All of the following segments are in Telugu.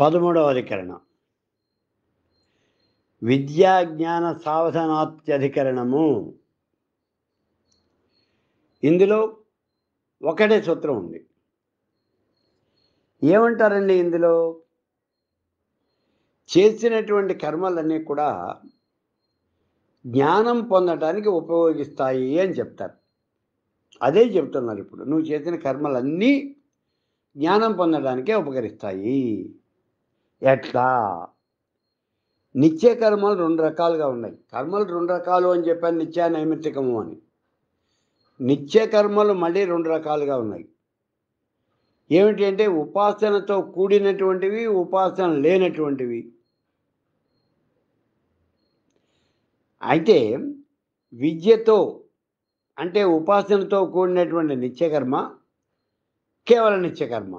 పదమూడవ జ్ఞాన విద్యాజ్ఞాన అధికరణము ఇందులో ఒకటే సూత్రం ఉంది ఏమంటారండి ఇందులో చేసినటువంటి కర్మలన్నీ కూడా జ్ఞానం పొందడానికి ఉపయోగిస్తాయి అని చెప్తారు అదే చెప్తున్నారు ఇప్పుడు నువ్వు చేసిన కర్మలన్నీ జ్ఞానం పొందడానికే ఉపకరిస్తాయి ఎట్లా నిత్య కర్మలు రెండు రకాలుగా ఉన్నాయి కర్మలు రెండు రకాలు అని చెప్పాను నిత్య నైమిత్తికము అని నిత్య కర్మలు మళ్ళీ రెండు రకాలుగా ఉన్నాయి ఏమిటి అంటే ఉపాసనతో కూడినటువంటివి ఉపాసన లేనటువంటివి అయితే విద్యతో అంటే ఉపాసనతో కూడినటువంటి నిత్యకర్మ కేవలం నిత్యకర్మ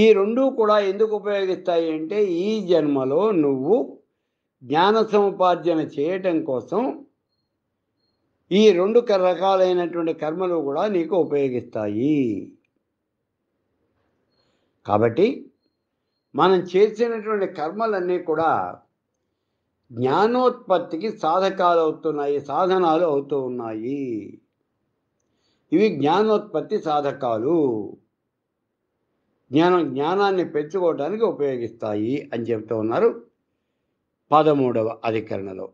ఈ రెండు కూడా ఎందుకు ఉపయోగిస్తాయి అంటే ఈ జన్మలో నువ్వు జ్ఞాన సముపార్జన చేయటం కోసం ఈ రెండు రకాలైనటువంటి కర్మలు కూడా నీకు ఉపయోగిస్తాయి కాబట్టి మనం చేసినటువంటి కర్మలన్నీ కూడా జ్ఞానోత్పత్తికి సాధకాలు అవుతున్నాయి సాధనాలు అవుతూ ఉన్నాయి ఇవి జ్ఞానోత్పత్తి సాధకాలు జ్ఞానం జ్ఞానాన్ని పెంచుకోవడానికి ఉపయోగిస్తాయి అని చెప్తూ ఉన్నారు పదమూడవ అధికరణలో